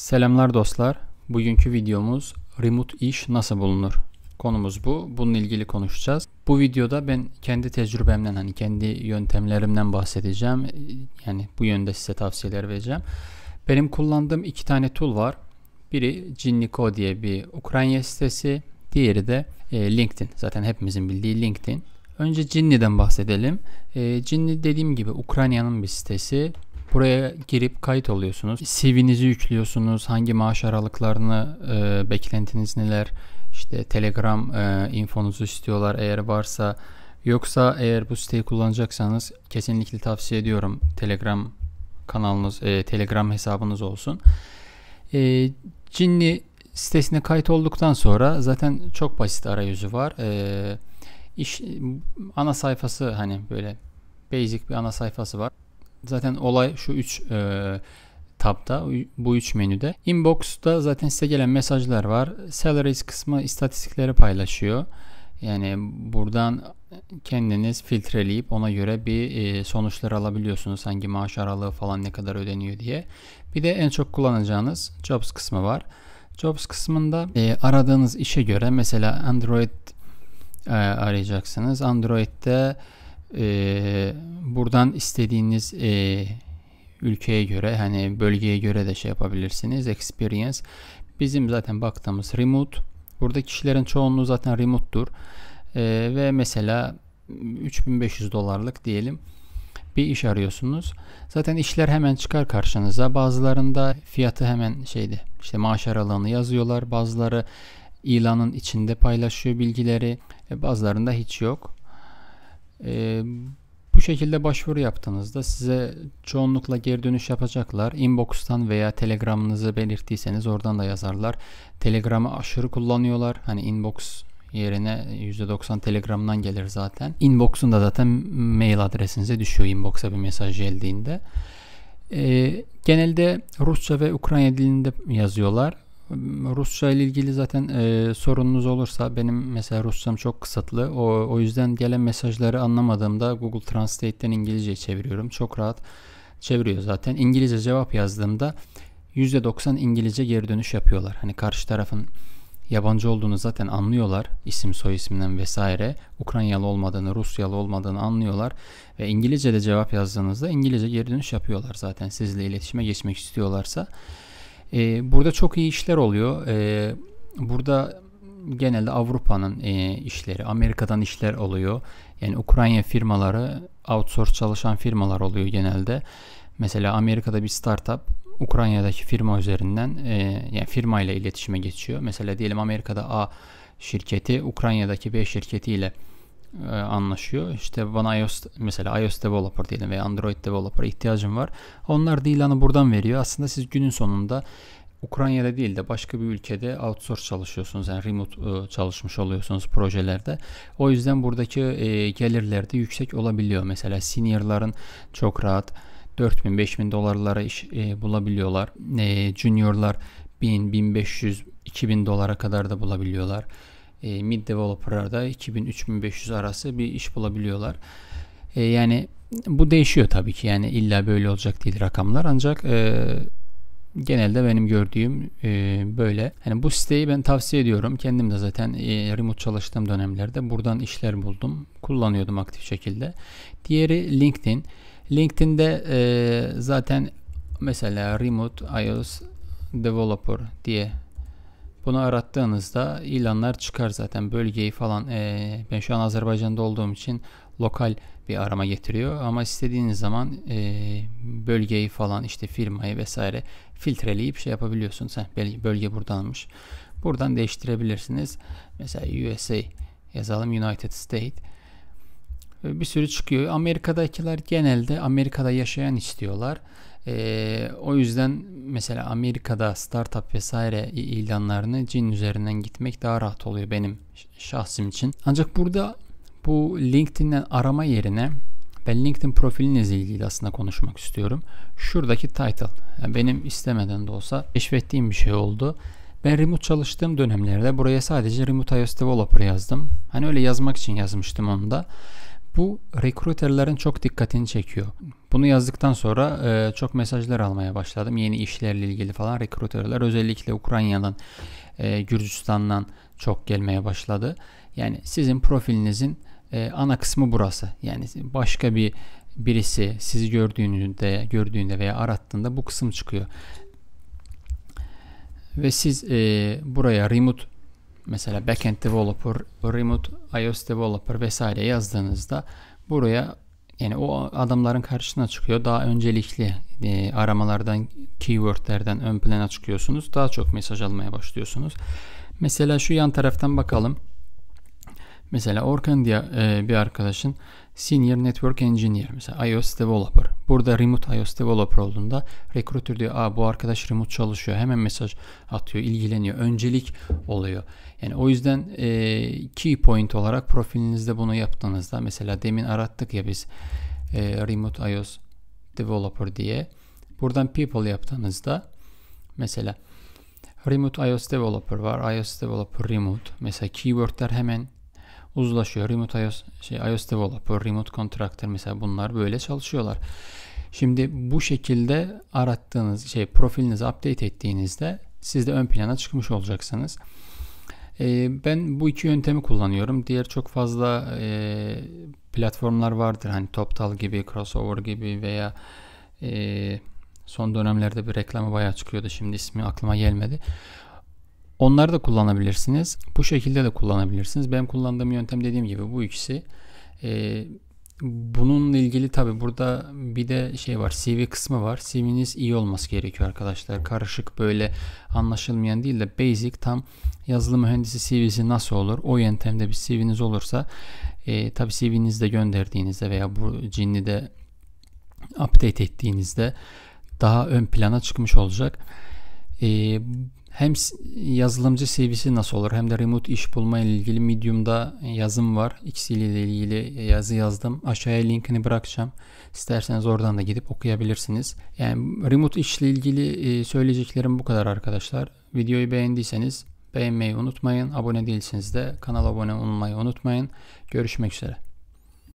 Selamlar dostlar. Bugünkü videomuz remote iş nasıl bulunur? Konumuz bu. Bununla ilgili konuşacağız. Bu videoda ben kendi tecrübemden hani kendi yöntemlerimden bahsedeceğim. Yani bu yönde size tavsiyeler vereceğim. Benim kullandığım iki tane tool var. Biri Cinniko diye bir Ukrayna sitesi. Diğeri de e, LinkedIn. Zaten hepimizin bildiği LinkedIn. Önce Cinni'den bahsedelim. E, Cinni dediğim gibi Ukrayna'nın bir sitesi. Buraya girip kayıt oluyorsunuz. CV'nizi yüklüyorsunuz. Hangi maaş aralıklarını e, beklentiniz neler? İşte Telegram e, infonuzu istiyorlar eğer varsa. Yoksa eğer bu siteyi kullanacaksanız kesinlikle tavsiye ediyorum. Telegram kanalınız, e, Telegram hesabınız olsun. E, Cinli sitesine kayıt olduktan sonra zaten çok basit arayüzü var. E, iş ana sayfası hani böyle basic bir ana sayfası var. Zaten olay şu 3 e, tabda bu üç menüde. Inbox'ta zaten size gelen mesajlar var. Salaries kısmı istatistikleri paylaşıyor. Yani buradan kendiniz filtreleyip ona göre bir e, sonuçlar alabiliyorsunuz. Hangi maaş aralığı falan ne kadar ödeniyor diye. Bir de en çok kullanacağınız Jobs kısmı var. Jobs kısmında e, aradığınız işe göre mesela Android e, arayacaksınız. Android'de ee, buradan istediğiniz e, ülkeye göre hani bölgeye göre de şey yapabilirsiniz. Experience. Bizim zaten baktığımız remote. Burada kişilerin çoğunluğu zaten remote'dur. Ee, ve mesela 3500 dolarlık diyelim bir iş arıyorsunuz. Zaten işler hemen çıkar karşınıza. Bazılarında fiyatı hemen şeydi işte maaş aralığını yazıyorlar. Bazıları ilanın içinde paylaşıyor bilgileri. E, bazılarında hiç yok. E, bu şekilde başvuru yaptığınızda size çoğunlukla geri dönüş yapacaklar. Inbox'tan veya Telegram'ınızı belirttiyseniz oradan da yazarlar. Telegram'ı aşırı kullanıyorlar. Hani inbox yerine %90 Telegram'dan gelir zaten. Inbox'un da zaten mail adresinize düşüyor inbox'a bir mesaj geldiğinde. E, genelde Rusça ve Ukrayna dilinde yazıyorlar Rusça ile ilgili zaten e, sorununuz olursa benim mesela Rusçam çok kısıtlı. O, o yüzden gelen mesajları anlamadığımda Google Translate'ten İngilizce çeviriyorum. Çok rahat çeviriyor zaten. İngilizce cevap yazdığımda %90 İngilizce geri dönüş yapıyorlar. Hani karşı tarafın yabancı olduğunu zaten anlıyorlar. isim soy isminden vesaire. Ukraynalı olmadığını, Rusyalı olmadığını anlıyorlar. Ve İngilizce de cevap yazdığınızda İngilizce geri dönüş yapıyorlar zaten. Sizle iletişime geçmek istiyorlarsa. E, burada çok iyi işler oluyor. E, burada genelde Avrupa'nın e, işleri, Amerika'dan işler oluyor. Yani Ukrayna firmaları, outsource çalışan firmalar oluyor genelde. Mesela Amerika'da bir startup Ukrayna'daki firma üzerinden e, yani firma ile iletişime geçiyor. Mesela diyelim Amerika'da A şirketi Ukrayna'daki B şirketiyle ile e, anlaşıyor. İşte bana iOS mesela iOS developer diyelim veya Android developer ihtiyacım var. Onlar da ilanı buradan veriyor. Aslında siz günün sonunda Ukrayna'da değil de başka bir ülkede outsource çalışıyorsunuz. Yani remote e, çalışmış oluyorsunuz projelerde. O yüzden buradaki e, gelirler de yüksek olabiliyor. Mesela seniorların çok rahat 4000 5000 dolarlara iş e, bulabiliyorlar. Juniorlar 1000 1500 2000 dolara kadar da bulabiliyorlar e, mid developer'larda 2000-3500 arası bir iş bulabiliyorlar. E, yani bu değişiyor tabii ki yani illa böyle olacak değil rakamlar ancak e, genelde benim gördüğüm e, böyle. Hani bu siteyi ben tavsiye ediyorum. Kendim de zaten e, remote çalıştığım dönemlerde buradan işler buldum. Kullanıyordum aktif şekilde. Diğeri LinkedIn. LinkedIn'de e, zaten mesela remote iOS developer diye bunu arattığınızda ilanlar çıkar zaten bölgeyi falan. E, ben şu an Azerbaycan'da olduğum için lokal bir arama getiriyor ama istediğiniz zaman e, bölgeyi falan işte firmayı vesaire filtreleyip şey yapabiliyorsunuz. Heh, bölge buradanmış. Buradan değiştirebilirsiniz. Mesela USA yazalım United States bir sürü çıkıyor. Amerika'dakiler genelde Amerika'da yaşayan istiyorlar. E, o yüzden mesela Amerika'da startup vesaire ilanlarını cin üzerinden gitmek daha rahat oluyor benim şahsım için. Ancak burada bu LinkedIn'den arama yerine ben LinkedIn profilinizle ilgili aslında konuşmak istiyorum. Şuradaki title yani benim istemeden de olsa keşfettiğim bir şey oldu. Ben remote çalıştığım dönemlerde buraya sadece remote iOS developer yazdım. Hani öyle yazmak için yazmıştım onu da. Bu recruiterların çok dikkatini çekiyor. Bunu yazdıktan sonra e, çok mesajlar almaya başladım. Yeni işlerle ilgili falan rekruterler özellikle Ukrayna'dan, e, Gürcistan'dan çok gelmeye başladı. Yani sizin profilinizin e, ana kısmı burası. Yani başka bir birisi sizi gördüğünde, gördüğünde veya arattığında bu kısım çıkıyor. Ve siz e, buraya remote mesela backend developer, remote iOS developer vesaire yazdığınızda buraya yani o adamların karşısına çıkıyor. Daha öncelikli e, aramalardan, keywordlerden ön plana çıkıyorsunuz. Daha çok mesaj almaya başlıyorsunuz. Mesela şu yan taraftan bakalım. Mesela Orkan diye e, bir arkadaşın Senior Network Engineer mesela iOS Developer. Burada Remote iOS Developer olduğunda rekrutör diyor Aa, bu arkadaş remote çalışıyor hemen mesaj atıyor ilgileniyor öncelik oluyor. Yani o yüzden e, key point olarak profilinizde bunu yaptığınızda mesela demin arattık ya biz e, Remote iOS Developer diye. Buradan people yaptığınızda mesela Remote iOS Developer var. iOS Developer Remote. Mesela keywordler hemen uzlaşıyor. Remote iOS, şey, iOS Developer, Remote Contractor mesela bunlar böyle çalışıyorlar. Şimdi bu şekilde arattığınız şey profilinizi update ettiğinizde siz de ön plana çıkmış olacaksınız. Ee, ben bu iki yöntemi kullanıyorum. Diğer çok fazla e, platformlar vardır. Hani Toptal gibi, Crossover gibi veya e, son dönemlerde bir reklamı bayağı çıkıyordu. Şimdi ismi aklıma gelmedi. Onları da kullanabilirsiniz. Bu şekilde de kullanabilirsiniz. Benim kullandığım yöntem dediğim gibi bu ikisi. E, bununla ilgili tabi burada bir de şey var CV kısmı var. CV'niz iyi olması gerekiyor arkadaşlar. Karışık böyle anlaşılmayan değil de basic tam yazılım mühendisi CV'si nasıl olur? O yöntemde bir CV'niz olursa e, tabi CV'nizde gönderdiğinizde veya bu cinlide update ettiğinizde daha ön plana çıkmış olacak. E, hem yazılımcı CV'si nasıl olur hem de remote iş bulma ile ilgili Medium'da yazım var. İkisiyle ilgili yazı yazdım. Aşağıya linkini bırakacağım. İsterseniz oradan da gidip okuyabilirsiniz. Yani remote işle ilgili e, söyleyeceklerim bu kadar arkadaşlar. Videoyu beğendiyseniz beğenmeyi unutmayın. Abone değilseniz de kanala abone olmayı unutmayın. Görüşmek üzere.